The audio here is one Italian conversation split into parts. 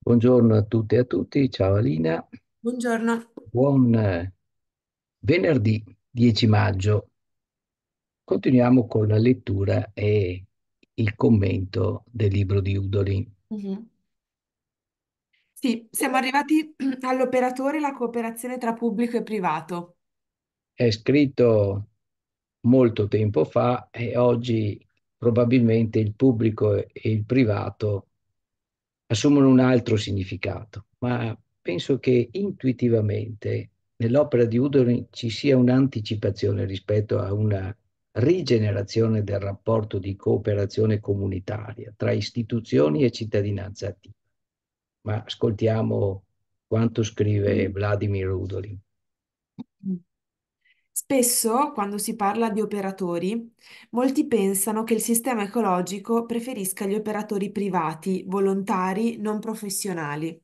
Buongiorno a tutte e a tutti, ciao Alina. Buongiorno. Buon eh, venerdì 10 maggio. Continuiamo con la lettura e il commento del libro di Udoli. Mm-hmm. Sì, siamo arrivati all'operatore la cooperazione tra pubblico e privato. È scritto molto tempo fa e oggi probabilmente il pubblico e il privato assumono un altro significato, ma penso che intuitivamente nell'opera di Udoni ci sia un'anticipazione rispetto a una rigenerazione del rapporto di cooperazione comunitaria tra istituzioni e cittadinanza attiva. Ma ascoltiamo quanto scrive mm. Vladimir Udolin. Mm. Spesso, quando si parla di operatori, molti pensano che il sistema ecologico preferisca gli operatori privati, volontari, non professionali.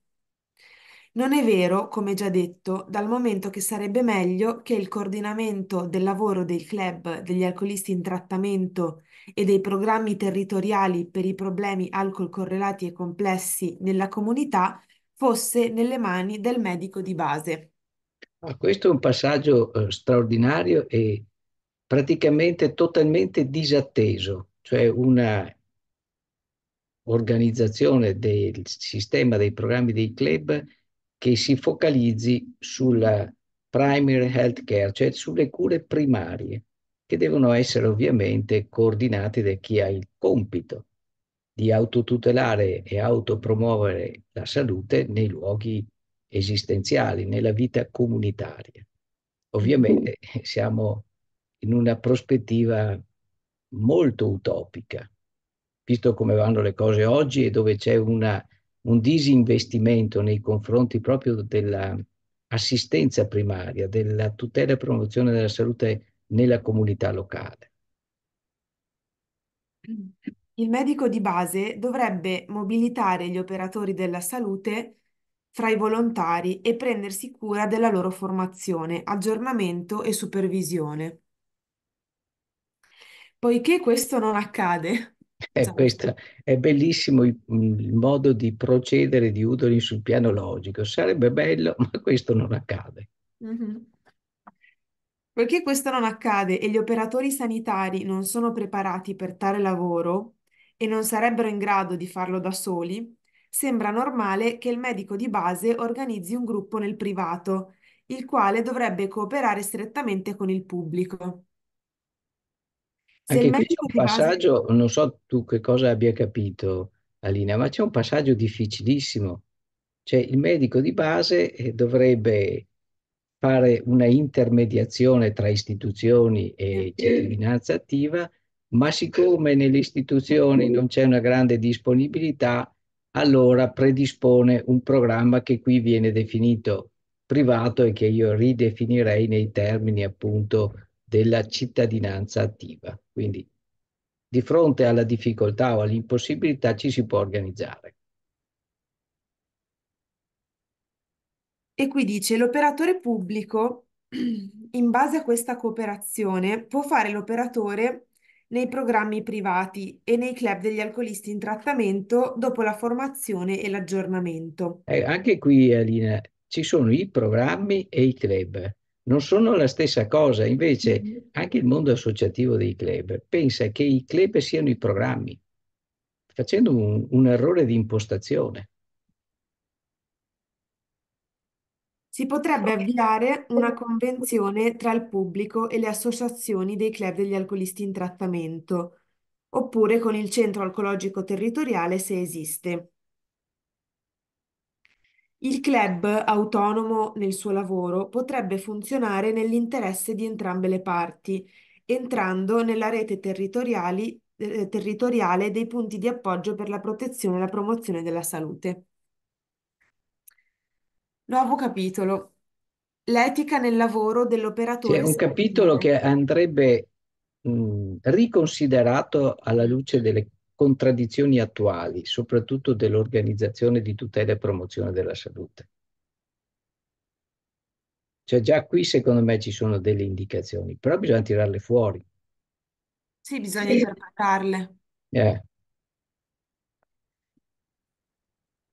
Non è vero, come già detto, dal momento che sarebbe meglio che il coordinamento del lavoro dei club degli alcolisti in trattamento e dei programmi territoriali per i problemi alcol correlati e complessi nella comunità fosse nelle mani del medico di base. Questo è un passaggio eh, straordinario e praticamente totalmente disatteso, cioè una organizzazione del sistema dei programmi dei club che si focalizzi sulla primary health care, cioè sulle cure primarie, che devono essere ovviamente coordinate da chi ha il compito di autotutelare e autopromuovere la salute nei luoghi esistenziali, nella vita comunitaria. Ovviamente siamo in una prospettiva molto utopica, visto come vanno le cose oggi e dove c'è una, un disinvestimento nei confronti proprio dell'assistenza primaria, della tutela e promozione della salute nella comunità locale. Il medico di base dovrebbe mobilitare gli operatori della salute fra i volontari e prendersi cura della loro formazione, aggiornamento e supervisione. Poiché questo non accade. Eh, questo è bellissimo il, mm, il, modo di procedere di Udolin sul piano logico. Sarebbe bello, ma questo non accade. Mm-hmm. Poiché questo non accade e gli operatori sanitari non sono preparati per tale lavoro e non sarebbero in grado di farlo da soli, sembra normale che il medico di base organizzi un gruppo nel privato, il quale dovrebbe cooperare strettamente con il pubblico. Se Anche il qui c'è un base... passaggio, non so tu che cosa abbia capito Alina, ma c'è un passaggio difficilissimo. Cioè il medico di base eh, dovrebbe fare una intermediazione tra istituzioni e cittadinanza attiva, ma siccome nelle istituzioni non c'è una grande disponibilità, allora predispone un programma che qui viene definito privato e che io ridefinirei nei termini appunto della cittadinanza attiva. Quindi di fronte alla difficoltà o all'impossibilità ci si può organizzare. E qui dice l'operatore pubblico in base a questa cooperazione può fare l'operatore nei programmi privati e nei club degli alcolisti in trattamento dopo la formazione e l'aggiornamento. Eh, anche qui, Alina, ci sono i programmi e i club. Non sono la stessa cosa, invece mm-hmm. anche il mondo associativo dei club pensa che i club siano i programmi, facendo un, un errore di impostazione. Si potrebbe avviare una convenzione tra il pubblico e le associazioni dei club degli alcolisti in trattamento, oppure con il centro alcologico territoriale se esiste. Il club, autonomo nel suo lavoro, potrebbe funzionare nell'interesse di entrambe le parti, entrando nella rete eh, territoriale dei punti di appoggio per la protezione e la promozione della salute. Nuovo capitolo. L'etica nel lavoro Sì, è dell'operatore un capitolo servile. che andrebbe mh, riconsiderato alla luce delle contraddizioni attuali, soprattutto dell'organizzazione di tutela e promozione della salute. Cioè già qui secondo me ci sono delle indicazioni, però bisogna tirarle fuori. Sì, bisogna interpretarle. Eh,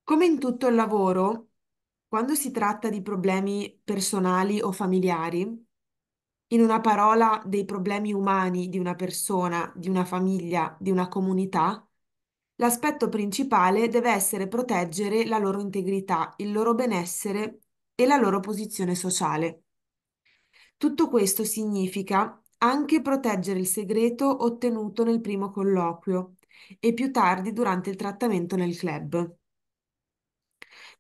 Come in tutto il lavoro, quando si tratta di problemi personali o familiari, in una parola dei problemi umani di una persona, di una famiglia, di una comunità, l'aspetto principale deve essere proteggere la loro integrità, il loro benessere e la loro posizione sociale. Tutto questo significa anche proteggere il segreto ottenuto nel primo colloquio e più tardi durante il trattamento nel club.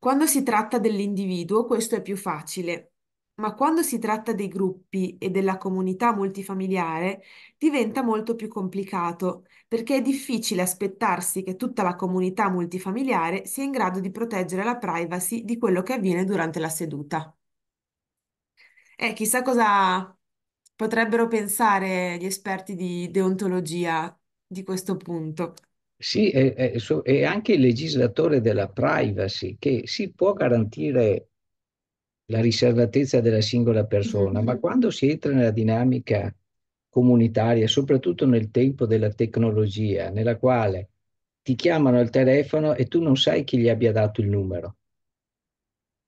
Quando si tratta dell'individuo, questo è più facile, ma quando si tratta dei gruppi e della comunità multifamiliare, diventa molto più complicato, perché è difficile aspettarsi che tutta la comunità multifamiliare sia in grado di proteggere la privacy di quello che avviene durante la seduta. Eh, chissà cosa potrebbero pensare gli esperti di deontologia di questo punto. Sì, è, è, è anche il legislatore della privacy che si può garantire la riservatezza della singola persona, mm-hmm. ma quando si entra nella dinamica comunitaria, soprattutto nel tempo della tecnologia, nella quale ti chiamano al telefono e tu non sai chi gli abbia dato il numero.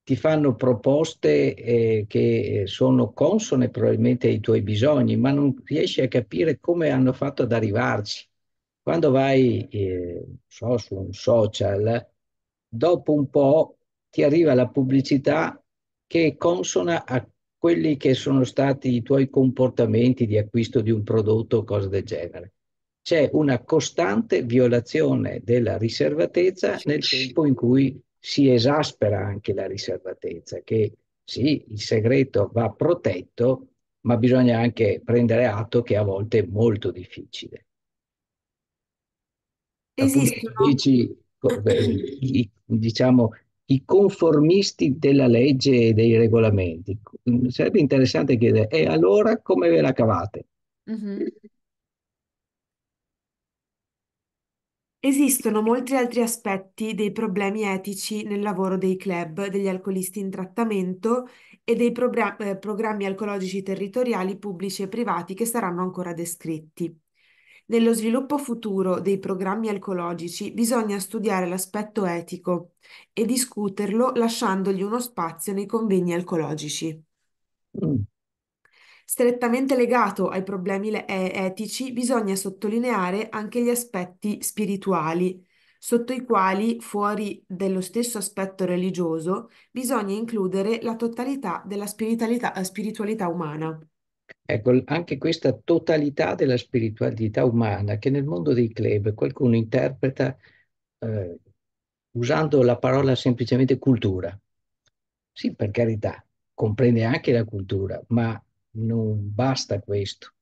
Ti fanno proposte eh, che sono consone probabilmente ai tuoi bisogni, ma non riesci a capire come hanno fatto ad arrivarci. Quando vai, eh, so, su un social, dopo un po' ti arriva la pubblicità che è consona a quelli che sono stati i tuoi comportamenti di acquisto di un prodotto o cose del genere. C'è una costante violazione della riservatezza nel tempo in cui si esaspera anche la riservatezza, che sì, il segreto va protetto, ma bisogna anche prendere atto che a volte è molto difficile. Esistono. Dici, diciamo, i conformisti della legge e dei regolamenti. Sarebbe interessante chiedere, e allora come ve la cavate? Mm-hmm. Esistono molti altri aspetti dei problemi etici nel lavoro dei club, degli alcolisti in trattamento e dei eh, programmi alcologici territoriali pubblici e privati che saranno ancora descritti. Nello sviluppo futuro dei programmi alcologici bisogna studiare l'aspetto etico e discuterlo lasciandogli uno spazio nei convegni alcologici. Mm. Strettamente legato ai problemi etici, bisogna sottolineare anche gli aspetti spirituali, sotto i quali, fuori dello stesso aspetto religioso, bisogna includere la totalità della spiritualità, spiritualità umana. Ecco, anche questa totalità della spiritualità umana che nel mondo dei club qualcuno interpreta eh, usando la parola semplicemente cultura. Sì, per carità, comprende anche la cultura, ma non basta questo.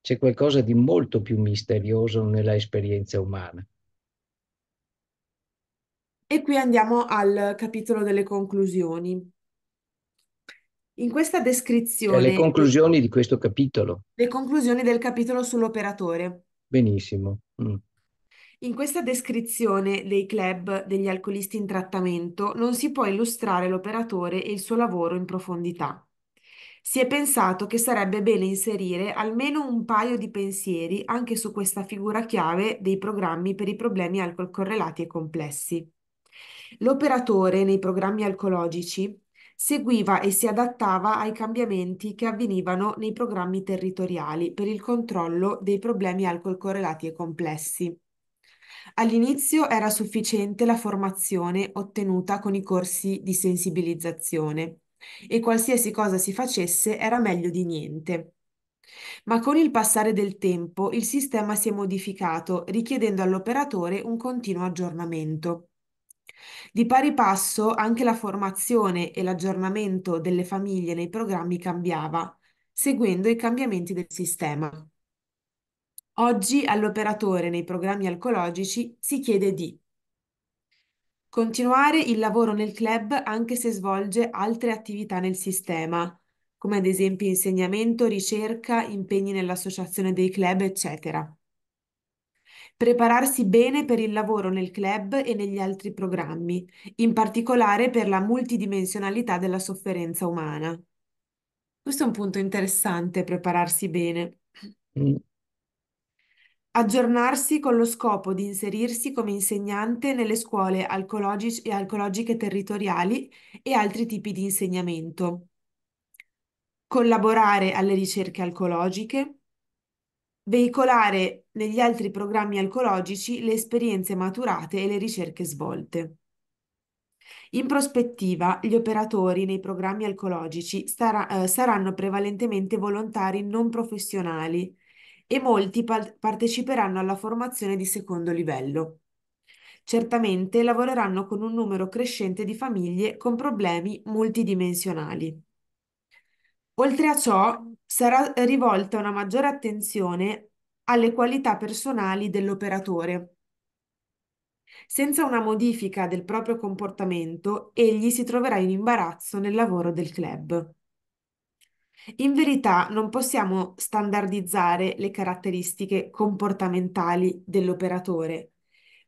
C'è qualcosa di molto più misterioso nella esperienza umana. E qui andiamo al capitolo delle conclusioni in questa descrizione... Le conclusioni di questo capitolo. Le conclusioni del capitolo sull'operatore. Benissimo. Mm. In questa descrizione dei club degli alcolisti in trattamento non si può illustrare l'operatore e il suo lavoro in profondità. Si è pensato che sarebbe bene inserire almeno un paio di pensieri anche su questa figura chiave dei programmi per i problemi alcol correlati e complessi. L'operatore nei programmi alcologici seguiva e si adattava ai cambiamenti che avvenivano nei programmi territoriali per il controllo dei problemi alcol correlati e complessi. All'inizio era sufficiente la formazione ottenuta con i corsi di sensibilizzazione e qualsiasi cosa si facesse era meglio di niente. Ma con il passare del tempo il sistema si è modificato, richiedendo all'operatore un continuo aggiornamento. Di pari passo anche la formazione e l'aggiornamento delle famiglie nei programmi cambiava, seguendo i cambiamenti del sistema. Oggi all'operatore nei programmi alcologici si chiede di continuare il lavoro nel club anche se svolge altre attività nel sistema, come ad esempio insegnamento, ricerca, impegni nell'associazione dei club, eccetera prepararsi bene per il lavoro nel club e negli altri programmi, in particolare per la multidimensionalità della sofferenza umana. Questo è un punto interessante, prepararsi bene. Mm. Aggiornarsi con lo scopo di inserirsi come insegnante nelle scuole alcologiche e alcologiche territoriali e altri tipi di insegnamento. Collaborare alle ricerche alcologiche veicolare negli altri programmi alcologici le esperienze maturate e le ricerche svolte. In prospettiva, gli operatori nei programmi alcologici star- eh, saranno prevalentemente volontari non professionali e molti pa- parteciperanno alla formazione di secondo livello. Certamente lavoreranno con un numero crescente di famiglie con problemi multidimensionali. Oltre a ciò, sarà rivolta una maggiore attenzione alle qualità personali dell'operatore. Senza una modifica del proprio comportamento, egli si troverà in imbarazzo nel lavoro del club. In verità non possiamo standardizzare le caratteristiche comportamentali dell'operatore,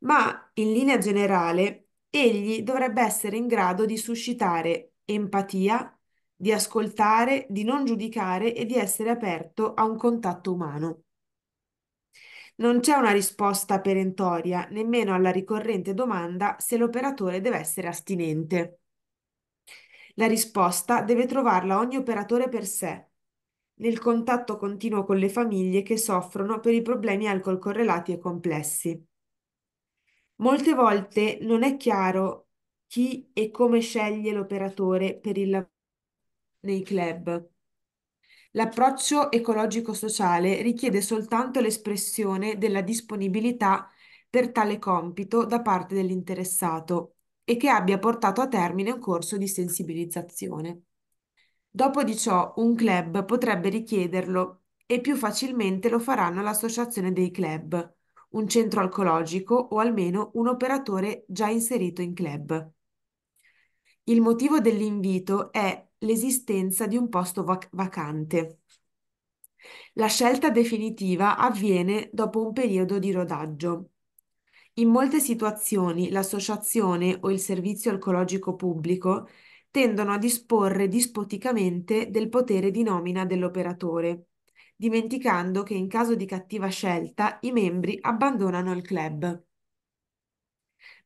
ma in linea generale egli dovrebbe essere in grado di suscitare empatia di ascoltare, di non giudicare e di essere aperto a un contatto umano. Non c'è una risposta perentoria nemmeno alla ricorrente domanda se l'operatore deve essere astinente. La risposta deve trovarla ogni operatore per sé, nel contatto continuo con le famiglie che soffrono per i problemi alcol correlati e complessi. Molte volte non è chiaro chi e come sceglie l'operatore per il lavoro nei club. L'approccio ecologico-sociale richiede soltanto l'espressione della disponibilità per tale compito da parte dell'interessato e che abbia portato a termine un corso di sensibilizzazione. Dopo di ciò un club potrebbe richiederlo e più facilmente lo faranno l'associazione dei club, un centro alcologico o almeno un operatore già inserito in club. Il motivo dell'invito è l'esistenza di un posto vac- vacante. La scelta definitiva avviene dopo un periodo di rodaggio. In molte situazioni l'associazione o il servizio alcologico pubblico tendono a disporre dispoticamente del potere di nomina dell'operatore, dimenticando che in caso di cattiva scelta i membri abbandonano il club.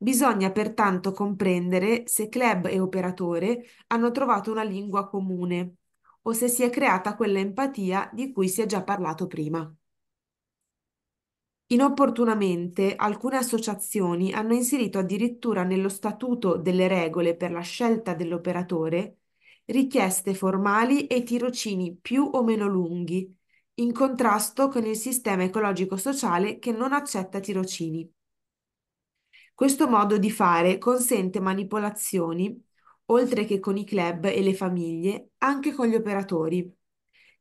Bisogna pertanto comprendere se club e operatore hanno trovato una lingua comune o se si è creata quell'empatia di cui si è già parlato prima. Inopportunamente alcune associazioni hanno inserito addirittura nello statuto delle regole per la scelta dell'operatore richieste formali e tirocini più o meno lunghi, in contrasto con il sistema ecologico-sociale che non accetta tirocini. Questo modo di fare consente manipolazioni, oltre che con i club e le famiglie, anche con gli operatori,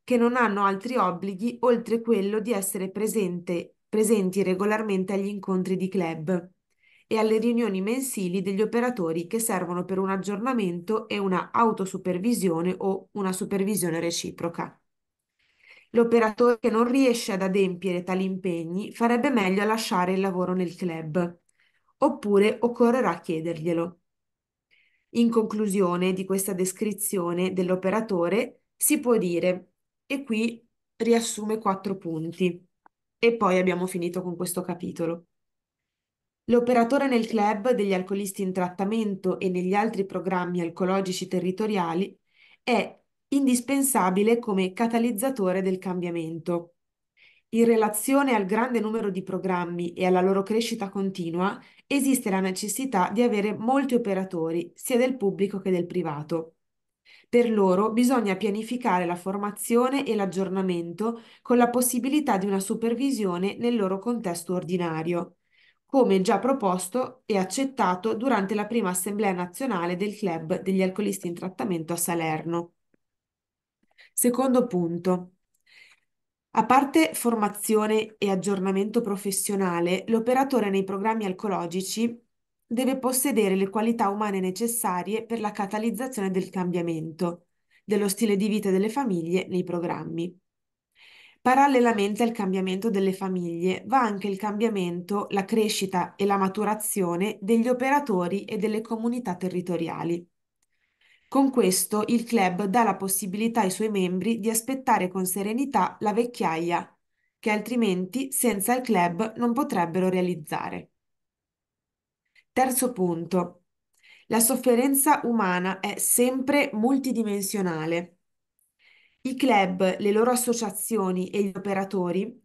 che non hanno altri obblighi oltre quello di essere presente, presenti regolarmente agli incontri di club e alle riunioni mensili degli operatori che servono per un aggiornamento e una autosupervisione o una supervisione reciproca. L'operatore che non riesce ad adempiere tali impegni farebbe meglio a lasciare il lavoro nel club oppure occorrerà chiederglielo. In conclusione di questa descrizione dell'operatore si può dire, e qui riassume quattro punti, e poi abbiamo finito con questo capitolo. L'operatore nel club degli alcolisti in trattamento e negli altri programmi alcologici territoriali è indispensabile come catalizzatore del cambiamento in relazione al grande numero di programmi e alla loro crescita continua, esiste la necessità di avere molti operatori, sia del pubblico che del privato. Per loro bisogna pianificare la formazione e l'aggiornamento con la possibilità di una supervisione nel loro contesto ordinario, come già proposto e accettato durante la prima assemblea nazionale del Club degli alcolisti in trattamento a Salerno. Secondo punto. A parte formazione e aggiornamento professionale, l'operatore nei programmi alcologici deve possedere le qualità umane necessarie per la catalizzazione del cambiamento, dello stile di vita delle famiglie nei programmi. Parallelamente al cambiamento delle famiglie va anche il cambiamento, la crescita e la maturazione degli operatori e delle comunità territoriali. Con questo il club dà la possibilità ai suoi membri di aspettare con serenità la vecchiaia, che altrimenti senza il club non potrebbero realizzare. Terzo punto. La sofferenza umana è sempre multidimensionale. I club, le loro associazioni e gli operatori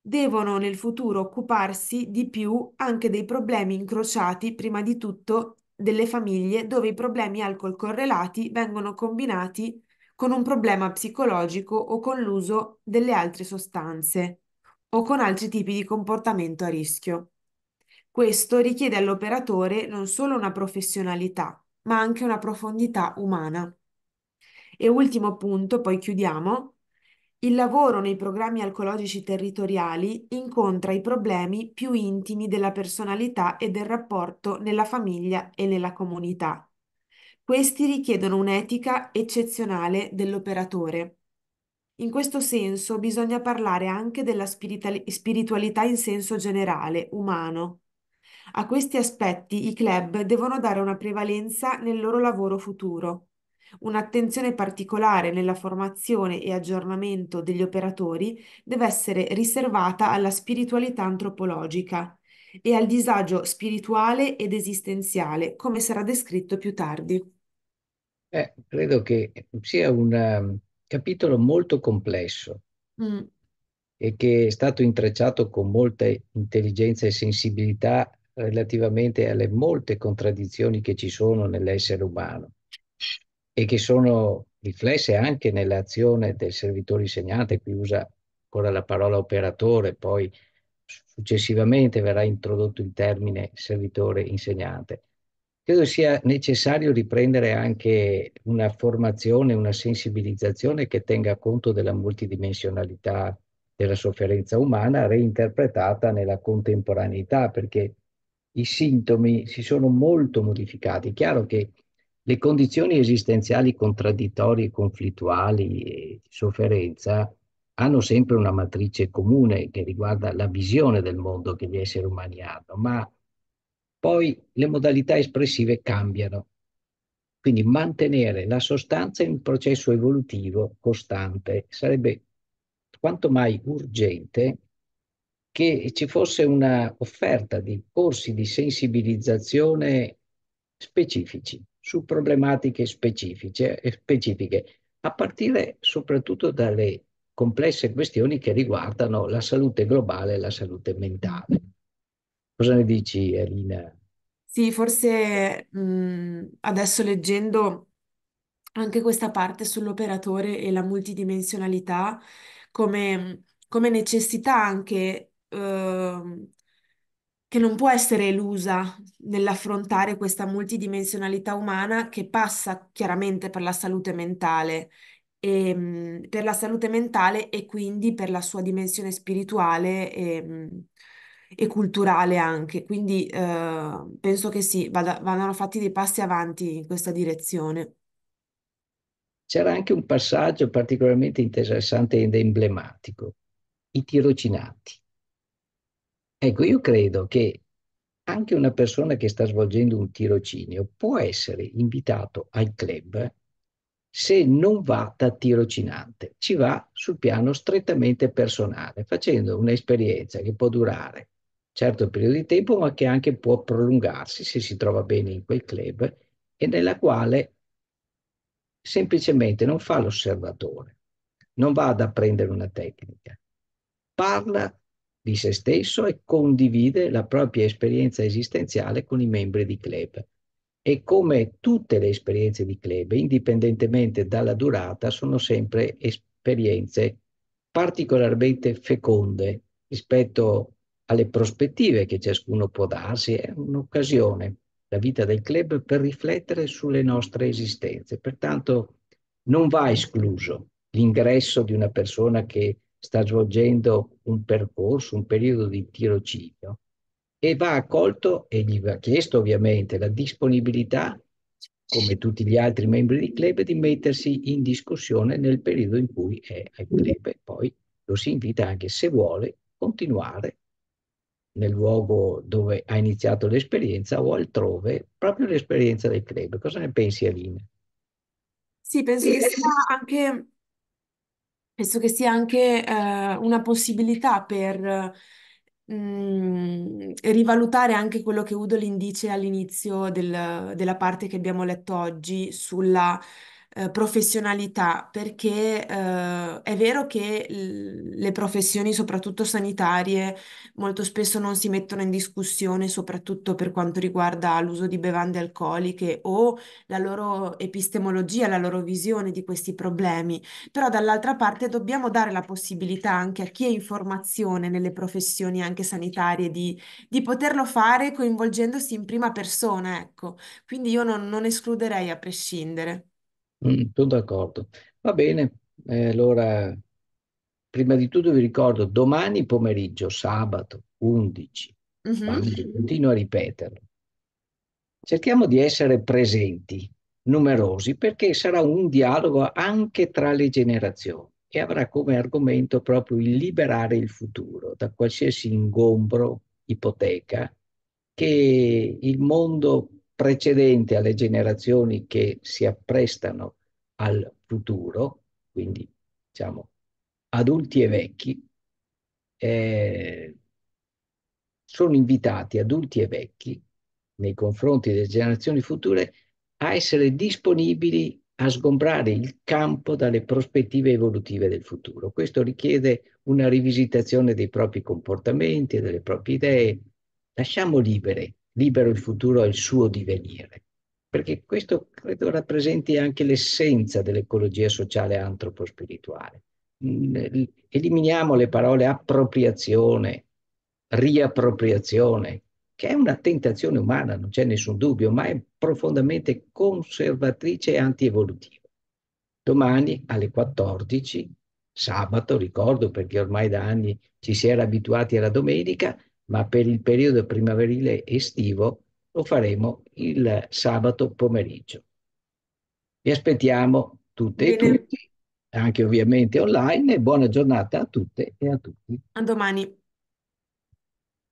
devono nel futuro occuparsi di più anche dei problemi incrociati prima di tutto delle famiglie dove i problemi alcol correlati vengono combinati con un problema psicologico o con l'uso delle altre sostanze o con altri tipi di comportamento a rischio. Questo richiede all'operatore non solo una professionalità, ma anche una profondità umana. E ultimo punto, poi chiudiamo, il lavoro nei programmi alcologici territoriali incontra i problemi più intimi della personalità e del rapporto nella famiglia e nella comunità. Questi richiedono un'etica eccezionale dell'operatore. In questo senso bisogna parlare anche della spiritualità in senso generale, umano. A questi aspetti i club devono dare una prevalenza nel loro lavoro futuro. Un'attenzione particolare nella formazione e aggiornamento degli operatori deve essere riservata alla spiritualità antropologica e al disagio spirituale ed esistenziale, come sarà descritto più tardi. Eh, credo che sia un um, capitolo molto complesso mm. e che è stato intrecciato con molta intelligenza e sensibilità relativamente alle molte contraddizioni che ci sono nell'essere umano e che sono riflesse anche nell'azione del servitore insegnante, qui usa ancora la parola operatore, poi successivamente verrà introdotto il termine servitore insegnante. Credo sia necessario riprendere anche una formazione, una sensibilizzazione che tenga conto della multidimensionalità della sofferenza umana reinterpretata nella contemporaneità, perché i sintomi si sono molto modificati. Chiaro che le condizioni esistenziali contraddittorie, conflittuali e di sofferenza hanno sempre una matrice comune che riguarda la visione del mondo che gli esseri umani hanno, ma poi le modalità espressive cambiano. Quindi mantenere la sostanza in un processo evolutivo costante sarebbe quanto mai urgente che ci fosse una offerta di corsi di sensibilizzazione specifici su problematiche specifiche, specifiche a partire soprattutto dalle complesse questioni che riguardano la salute globale e la salute mentale. Cosa ne dici, Elina? Sì, forse mh, adesso leggendo anche questa parte sull'operatore e la multidimensionalità come, come necessità anche ehm, che non può essere elusa nell'affrontare questa multidimensionalità umana che passa chiaramente per la salute mentale, e, ehm, per la salute mentale e quindi per la sua dimensione spirituale e, ehm, e culturale anche. Quindi eh, penso che sì, vada, vadano fatti dei passi avanti in questa direzione. C'era anche un passaggio particolarmente interessante ed emblematico, i tirocinanti Ecco, io credo che anche una persona che sta svolgendo un tirocinio può essere invitato al club se non va da tirocinante, ci va sul piano strettamente personale, facendo un'esperienza che può durare un certo periodo di tempo, ma che anche può prolungarsi se si trova bene in quel club e nella quale semplicemente non fa l'osservatore, non va ad apprendere una tecnica, parla di se stesso e condivide la propria esperienza esistenziale con i membri di club. E come tutte le esperienze di club, indipendentemente dalla durata, sono sempre esperienze particolarmente feconde rispetto alle prospettive che ciascuno può darsi. È un'occasione, la vita del club, per riflettere sulle nostre esistenze. Pertanto non va escluso l'ingresso di una persona che sta svolgendo un percorso, un periodo di tirocinio e va accolto e gli va chiesto ovviamente la disponibilità, come tutti gli altri membri di club, di mettersi in discussione nel periodo in cui è al mm. club e poi lo si invita anche se vuole continuare nel luogo dove ha iniziato l'esperienza o altrove, proprio l'esperienza del club. Cosa ne pensi Aline? Sì, penso che sia anche Penso che sia anche eh, una possibilità per mh, mm, rivalutare anche quello che Udolin dice all'inizio del- della parte che abbiamo letto oggi sulla eh, professionalità, perché eh, è vero che le professioni, soprattutto sanitarie, molto spesso non si mettono in discussione, soprattutto per quanto riguarda l'uso di bevande alcoliche o la loro epistemologia, la loro visione di questi problemi, però dall'altra parte dobbiamo dare la possibilità anche a chi è in formazione nelle professioni anche sanitarie di, di poterlo fare coinvolgendosi in prima persona, ecco. Quindi io non, non escluderei a prescindere. Mm, sono d'accordo. Va bene, eh, allora prima di tutto vi ricordo domani pomeriggio, sabato 11, mhm. quando- continuo a ripeterlo. Cerchiamo di essere presenti, numerosi, perché sarà un dialogo anche tra le generazioni e avrà come argomento proprio il liberare il futuro da qualsiasi ingombro, ipoteca che il mondo precedente alle generazioni che si apprestano al futuro, quindi diciamo adulti e vecchi, eh, sono invitati adulti e vecchi nei confronti delle generazioni future a essere disponibili a sgombrare il campo dalle prospettive evolutive del futuro. Questo richiede una rivisitazione dei propri comportamenti e delle proprie idee. Lasciamo libere libero il futuro al suo divenire, perché questo credo rappresenti anche l'essenza dell'ecologia sociale antropospirituale. Eliminiamo le parole appropriazione, riappropriazione, che è una tentazione umana, non c'è nessun dubbio, ma è profondamente conservatrice e antievolutiva. Domani alle 14, sabato, ricordo perché ormai da anni ci si era abituati alla domenica, ma per il periodo primaverile estivo lo faremo il sabato pomeriggio. Vi aspettiamo tutte Bene. e tutti, anche ovviamente online, e buona giornata a tutte e a tutti. A domani.